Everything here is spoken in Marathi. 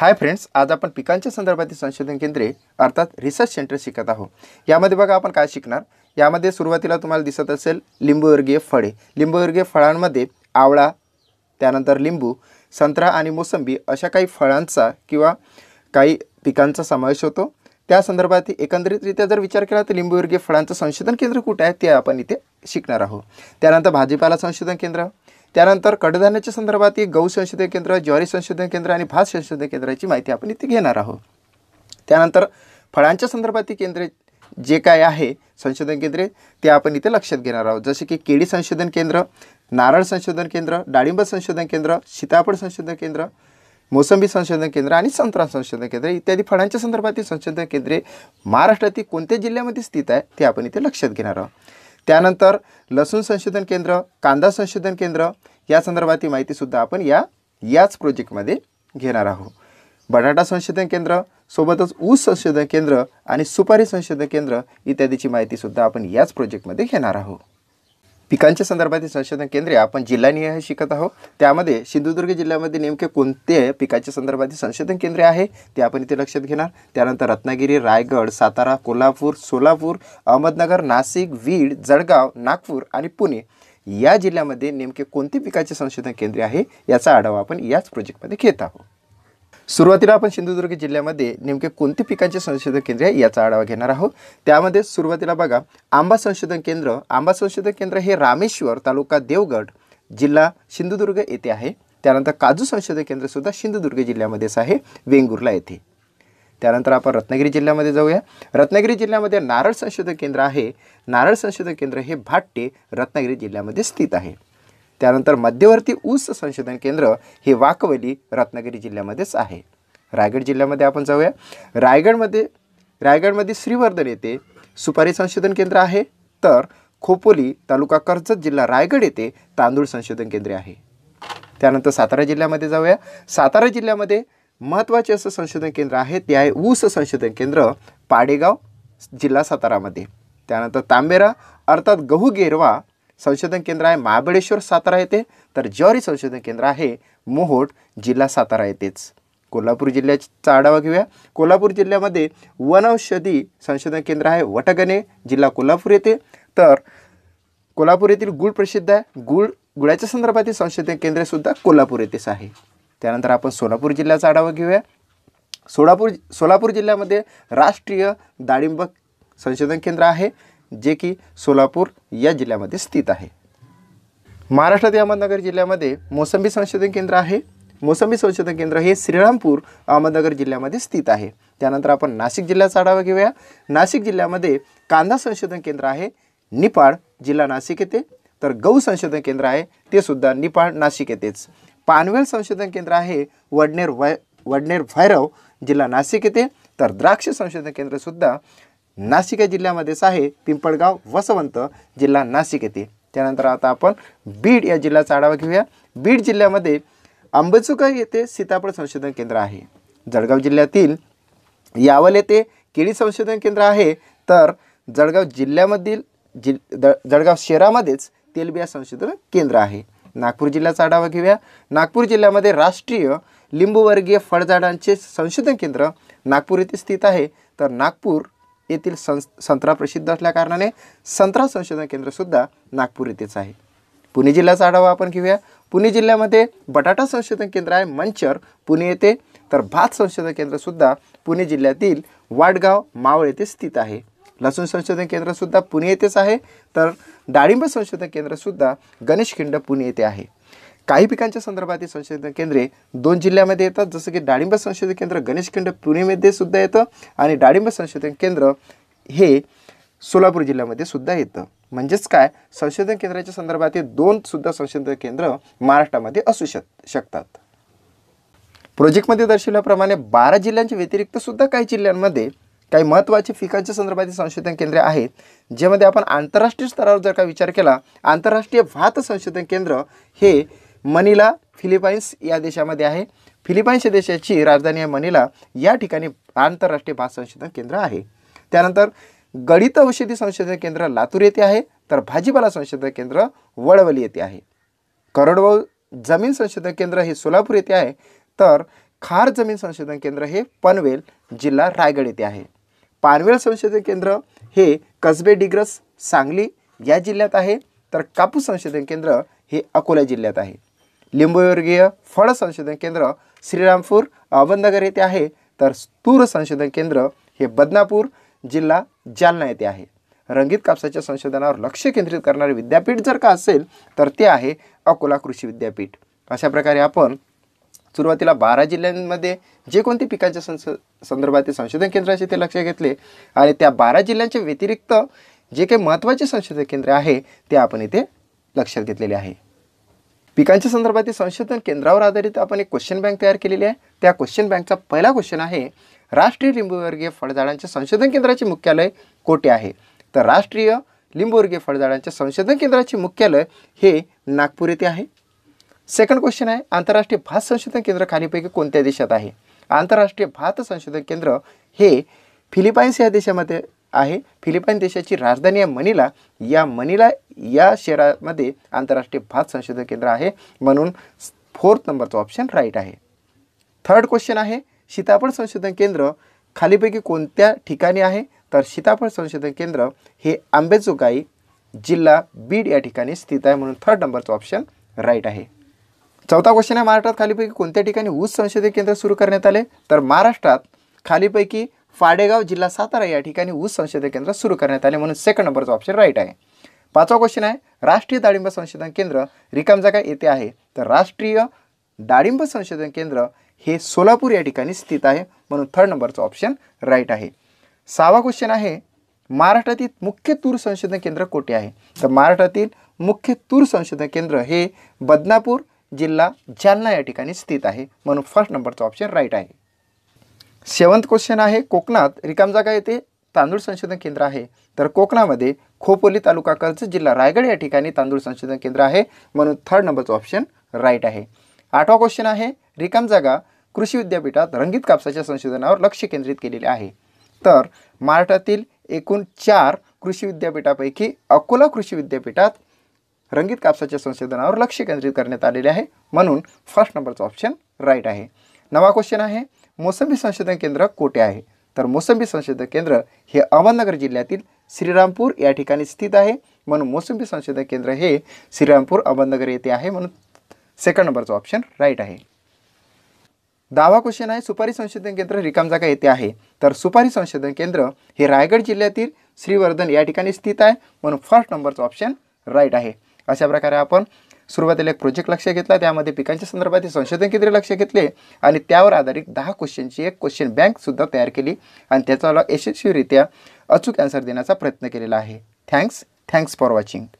हाय फ्रेंड्स आज आपण पिकांच्या संदर्भातील संशोधन केंद्रे अर्थात रिसर्च सेंटर शिकत आहोत यामध्ये बघा आपण काय शिकणार यामध्ये सुरुवातीला तुम्हाला दिसत असेल लिंबूवर्गीय फळे लिंबूवर्गीय फळांमध्ये आवळा त्यानंतर लिंबू संत्रा आणि मोसंबी अशा काही फळांचा किंवा काही पिकांचा समावेश होतो त्या संदर्भात एकंदरीतरित्या जर विचार केला तर लिंबूवर्गीय फळांचं संशोधन केंद्र कुठे आहे ते आपण इथे शिकणार आहोत त्यानंतर भाजीपाला संशोधन केंद्र त्यानंतर कडधान्याच्या संदर्भात गहू संशोधन केंद्र ज्वारी संशोधन केंद्र आणि भात संशोधन केंद्राची माहिती आपण इथे घेणार आहोत त्यानंतर फळांच्या संदर्भात केंद्रे जे काय आहे संशोधन केंद्रे ते आपण इथे लक्षात घेणार आहोत जसे की केळी संशोधन केंद्र नारळ संशोधन केंद्र डाळिंब संशोधन केंद्र सीताफळ संशोधन केंद्र मोसंबी संशोधन केंद्र आणि संत्रा संशोधन केंद्र इत्यादी फळांच्या संदर्भातील संशोधन केंद्रे महाराष्ट्रातील कोणत्या जिल्ह्यामध्ये स्थित आहे ते आपण इथे लक्षात घेणार आहोत त्यानंतर लसूण संशोधन केंद्र कांदा संशोधन केंद्र या संदर्भातील माहितीसुद्धा आपण या याच प्रोजेक्टमध्ये घेणार आहोत बटाटा संशोधन केंद्र सोबतच ऊस संशोधन केंद्र आणि सुपारी संशोधन केंद्र इत्यादीची माहितीसुद्धा आपण याच प्रोजेक्टमध्ये घेणार आहोत पिकांच्या संदर्भातील संशोधन केंद्रे आपण जिल्हानिहाय हे शिकत आहोत त्यामध्ये सिंधुदुर्ग जिल्ह्यामध्ये नेमके कोणते पिकाच्या संदर्भातील संशोधन केंद्रे आहे ते आपण इथे लक्षात घेणार त्यानंतर रत्नागिरी रायगड सातारा कोल्हापूर सोलापूर अहमदनगर नाशिक वीड जळगाव नागपूर आणि पुणे या जिल्ह्यामध्ये नेमके कोणते पिकाचे संशोधन केंद्रे आहे याचा आढावा आपण याच प्रोजेक्टमध्ये घेत आहोत सुरुवातीला आपण सिंधुदुर्ग जिल्ह्यामध्ये नेमके कोणती पिकांचे संशोधन केंद्र आहे याचा आढावा घेणार आहोत त्यामध्ये सुरुवातीला बघा आंबा संशोधन केंद्र आंबा संशोधन केंद्र हे रामेश्वर तालुका देवगड जिल्हा सिंधुदुर्ग येथे आहे त्यानंतर काजू संशोधन केंद्रसुद्धा सिंधुदुर्ग जिल्ह्यामध्येच आहे वेंगुर्ला येथे त्यानंतर आपण रत्नागिरी जिल्ह्यामध्ये जाऊया रत्नागिरी जिल्ह्यामध्ये नारळ संशोधन केंद्र आहे नारळ संशोधन केंद्र हे भाट्टे रत्नागिरी जिल्ह्यामध्ये स्थित आहे त्यानंतर मध्यवर्ती ऊस संशोधन केंद्र हे वाकवली रत्नागिरी जिल्ह्यामध्येच आहे रायगड जिल्ह्यामध्ये आपण जाऊया रायगडमध्ये रायगडमध्ये श्रीवर्धन येथे सुपारी संशोधन केंद्र आहे तर खोपोली तालुका कर्जत जिल्हा रायगड येथे तांदूळ संशोधन केंद्र आहे त्यानंतर सातारा जिल्ह्यामध्ये जाऊया सातारा जिल्ह्यामध्ये महत्त्वाचे असं संशोधन केंद्र आहे ते आहे ऊस संशोधन केंद्र पाडेगाव जिल्हा सातारामध्ये त्यानंतर तांबेरा अर्थात गहू गेरवा संशोधन केंद्र आहे महाबळेश्वर सातारा येथे तर ज्वारी संशोधन केंद्र आहे मोहोट जिल्हा सातारा येथेच कोल्हापूर जिल्ह्याचा आढावा घेऊया कोल्हापूर जिल्ह्यामध्ये वनौषधी संशोधन केंद्र आहे वटगणे जिल्हा कोल्हापूर येथे तर कोल्हापूर येथील गुळ प्रसिद्ध आहे गुळ गुळाच्या संदर्भातील संशोधन केंद्रसुद्धा कोल्हापूर येथेच आहे त्यानंतर आपण सोलापूर जिल्ह्याचा आढावा घेऊया सोलापूर सोलापूर जिल्ह्यामध्ये राष्ट्रीय दाळिंब संशोधन केंद्र आहे जे की सोलापूर या जिल्ह्यामध्ये स्थित आहे महाराष्ट्रातील अहमदनगर जिल्ह्यामध्ये मोसंबी संशोधन केंद्र आहे मोसंबी संशोधन केंद्र हे श्रीरामपूर अहमदनगर जिल्ह्यामध्ये स्थित आहे त्यानंतर आपण नाशिक जिल्ह्याचा आढावा घेऊया नाशिक जिल्ह्यामध्ये कांदा संशोधन केंद्र आहे निपाड जिल्हा नाशिक येथे तर गहू संशोधन केंद्र आहे ते सुद्धा निपाड नाशिक येथेच पानवेल संशोधन केंद्र आहे वडनेर वय वडनेर भैरव जिल्हा नाशिक येथे तर द्राक्ष संशोधन केंद्रसुद्धा नाशिक या जिल्ह्यामध्येच आहे पिंपळगाव वसवंत जिल्हा नाशिक येथे त्यानंतर आता आपण बीड या जिल्ह्याचा आढावा घेऊया बीड जिल्ह्यामध्ये आंबेचुका येथे सीताफळ संशोधन केंद्र आहे जळगाव जिल्ह्यातील यावल येथे केळी संशोधन केंद्र आहे तर जळगाव जिल्ह्यामधील जिल जळगाव शहरामध्येच तेलबिया संशोधन केंद्र आहे नागपूर जिल्ह्याचा आढावा घेऊया नागपूर जिल्ह्यामध्ये राष्ट्रीय लिंबूवर्गीय फळझाडांचे संशोधन केंद्र नागपूर येथे स्थित आहे तर नागपूर येथील सं संत्रा प्रसिद्ध असल्याकारणाने संत्रा संशोधन केंद्रसुद्धा नागपूर येथेच आहे पुणे जिल्ह्याचा आढावा आपण घेऊया पुणे जिल्ह्यामध्ये बटाटा संशोधन केंद्र आहे मंचर पुणे येथे तर भात संशोधन केंद्रसुद्धा पुणे जिल्ह्यातील वाडगाव मावळ येथे स्थित आहे लसूण संशोधन केंद्रसुद्धा पुणे येथेच आहे तर डाळिंब संशोधन केंद्रसुद्धा गणेशखिंड पुणे येथे आहे काही पिकांच्या संदर्भातील संशोधन केंद्रे दोन जिल्ह्यामध्ये येतात जसं की डाळिंब संशोधन केंद्र गणेशखंड पुणेमध्ये सुद्धा येतं आणि डाळिंब संशोधन केंद्र हे सोलापूर जिल्ह्यामध्ये सुद्धा येतं म्हणजेच काय संशोधन केंद्राच्या संदर्भातील दोन सुद्धा संशोधन केंद्र महाराष्ट्रामध्ये असू शक शकतात प्रोजेक्टमध्ये दर्शविल्याप्रमाणे बारा जिल्ह्यांच्या व्यतिरिक्त सुद्धा काही जिल्ह्यांमध्ये काही महत्त्वाचे पिकांच्या संदर्भातील संशोधन केंद्रे आहेत ज्यामध्ये आपण आंतरराष्ट्रीय स्तरावर जर का विचार केला आंतरराष्ट्रीय भात संशोधन केंद्र हे मनिला फिलिपाईन्स या देशामध्ये आहे फिलिपाईन्स या देशाची राजधानी आहे मनिला या ठिकाणी आंतरराष्ट्रीय भात संशोधन केंद्र आहे त्यानंतर गणित औषधी संशोधन केंद्र लातूर येथे आहे तर भाजीपाला संशोधन केंद्र वळवली येथे आहे करडव जमीन संशोधन केंद्र हे सोलापूर येथे आहे तर खार जमीन संशोधन केंद्र हे पनवेल जिल्हा रायगड येथे आहे पानवेल संशोधन केंद्र हे कसबे डिग्रस सांगली या जिल्ह्यात आहे तर कापूस संशोधन केंद्र हे अकोला जिल्ह्यात आहे लिंबूवर्गीय फळ संशोधन केंद्र श्रीरामपूर अहमदनगर येथे आहे तर तूर संशोधन केंद्र हे बदनापूर जिल्हा जालना येथे आहे रंगीत कापसाच्या संशोधनावर लक्ष केंद्रित करणारे विद्यापीठ जर का असेल तर ते आहे अकोला कृषी विद्यापीठ अशा प्रकारे आपण सुरुवातीला बारा जिल्ह्यांमध्ये जे कोणते पिकांच्या संस संदर्भातील संशोधन केंद्राचे ते लक्ष घेतले आणि त्या बारा जिल्ह्यांच्या व्यतिरिक्त जे काही महत्त्वाचे संशोधन केंद्र आहे ते आपण इथे लक्षात घेतलेले आहे पिकांच्या संदर्भातील संशोधन केंद्रावर आधारित आपण एक क्वेश्चन बँक तयार केलेली आहे त्या क्वेश्चन बँकचा पहिला क्वेश्चन आहे राष्ट्रीय लिंबूवर्गीय फळझाडांच्या संशोधन केंद्राचे मुख्यालय कोठे आहे तर राष्ट्रीय लिंबूवर्गीय फळझाडांच्या संशोधन केंद्राचे मुख्यालय हे नागपूर येथे आहे सेकंड क्वेश्चन आहे आंतरराष्ट्रीय भात संशोधन केंद्र खालीपैकी कोणत्या देशात आहे आंतरराष्ट्रीय भात संशोधन केंद्र हे फिलिपाईन्स या देशामध्ये आहे फिलिपाईन देशाची राजधानी आहे मनीला या मनीला या शहरामध्ये आंतरराष्ट्रीय भात संशोधन केंद्र आहे म्हणून फोर्थ नंबरचा ऑप्शन राईट आहे थर्ड क्वेश्चन आहे सीताफळ संशोधन केंद्र खालीपैकी कोणत्या ठिकाणी आहे तर सीताफळ संशोधन केंद्र हे आंबेजोगाई जिल्हा बीड या ठिकाणी स्थित आहे म्हणून थर्ड नंबरचं ऑप्शन राईट आहे चौथा क्वेश्चन आहे महाराष्ट्रात खालीपैकी कोणत्या ठिकाणी ऊस संशोधन केंद्र सुरू करण्यात आले तर महाराष्ट्रात खालीपैकी फाडेगाव जिल्हा सातारा या ठिकाणी ऊस संशोधन केंद्र सुरू करण्यात आले म्हणून सेकंड नंबरचा ऑप्शन राईट आहे पाचवा क्वेश्चन आहे राष्ट्रीय डाळिंब संशोधन केंद्र रिकाम जागा येथे आहे तर राष्ट्रीय डाळिंब संशोधन केंद्र हे सोलापूर या ठिकाणी स्थित आहे म्हणून थर्ड नंबरचा ऑप्शन राईट आहे सहावा क्वेश्चन आहे महाराष्ट्रातील मुख्य तूर संशोधन केंद्र कोठे आहे तर महाराष्ट्रातील मुख्य तूर संशोधन केंद्र हे बदनापूर जिल्हा जालना या ठिकाणी स्थित आहे म्हणून फर्स्ट नंबरचा ऑप्शन राईट आहे सेवंत क्वेश्चन आहे कोकणात रिकाम जागा येथे तांदूळ संशोधन केंद्र आहे तर कोकणामध्ये खोपोली तालुका कर्ज जिल्हा रायगड या ठिकाणी तांदूळ संशोधन केंद्र आहे म्हणून थर्ड नंबरचं ऑप्शन राईट आहे आठवा क्वेश्चन आहे रिकाम जागा कृषी विद्यापीठात रंगीत कापसाच्या संशोधनावर लक्ष केंद्रित केलेले आहे तर महाराष्ट्रातील एकूण चार कृषी विद्यापीठापैकी अकोला कृषी विद्यापीठात रंगीत कापसाच्या संशोधनावर लक्ष केंद्रित करण्यात आलेले आहे म्हणून फर्स्ट नंबरचं ऑप्शन राईट आहे नवा क्वेश्चन आहे मोसंबी संशोधन केंद्र कोठे आहे तर मोसंबी संशोधन केंद्र हे अहमदनगर जिल्ह्यातील श्रीरामपूर या ठिकाणी स्थित आहे म्हणून मोसंबी संशोधन केंद्र हे श्रीरामपूर अहमदनगर येथे आहे म्हणून सेकंड नंबरचा ऑप्शन राईट आहे दहावा क्वेश्चन आहे सुपारी संशोधन केंद्र रिकाम जागा येथे आहे तर सुपारी संशोधन केंद्र हे रायगड जिल्ह्यातील श्रीवर्धन या ठिकाणी स्थित आहे म्हणून फर्स्ट नंबरचं ऑप्शन राईट आहे अशा प्रकारे आपण सुरुवातीला एक प्रोजेक्ट लक्ष घेतला त्यामध्ये पिकांच्या संदर्भातील संशोधन केंद्रीय लक्ष घेतले आणि त्यावर आधारित दहा क्वेश्चनची एक क्वेश्चन बँकसुद्धा तयार केली आणि त्याचा यशस्वीरित्या अचूक आन्सर देण्याचा प्रयत्न केलेला आहे थँक्स थँक्स फॉर वॉचिंग